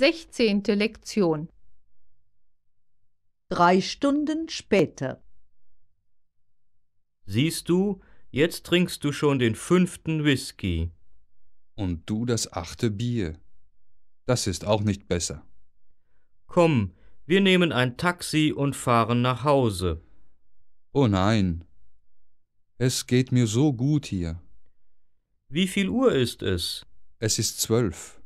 Sechzehnte Lektion Drei Stunden später Siehst du, jetzt trinkst du schon den fünften Whisky. Und du das achte Bier. Das ist auch nicht besser. Komm, wir nehmen ein Taxi und fahren nach Hause. Oh nein. Es geht mir so gut hier. Wie viel Uhr ist es? Es ist zwölf.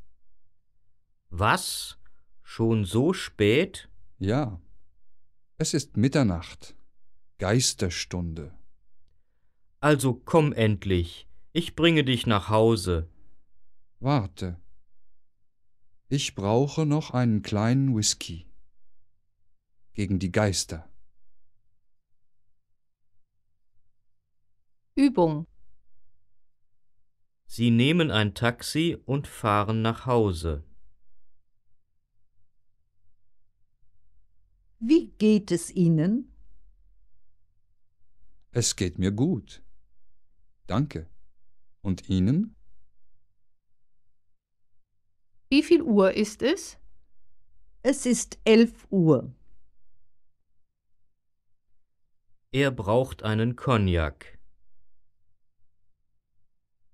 Was? Schon so spät? Ja. Es ist Mitternacht. Geisterstunde. Also komm endlich. Ich bringe dich nach Hause. Warte. Ich brauche noch einen kleinen Whisky. Gegen die Geister. Übung. Sie nehmen ein Taxi und fahren nach Hause. Wie geht es Ihnen? Es geht mir gut. Danke. Und Ihnen? Wie viel Uhr ist es? Es ist elf Uhr. Er braucht einen Cognac.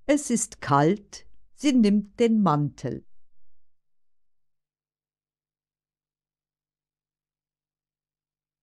Es ist kalt, sie nimmt den Mantel.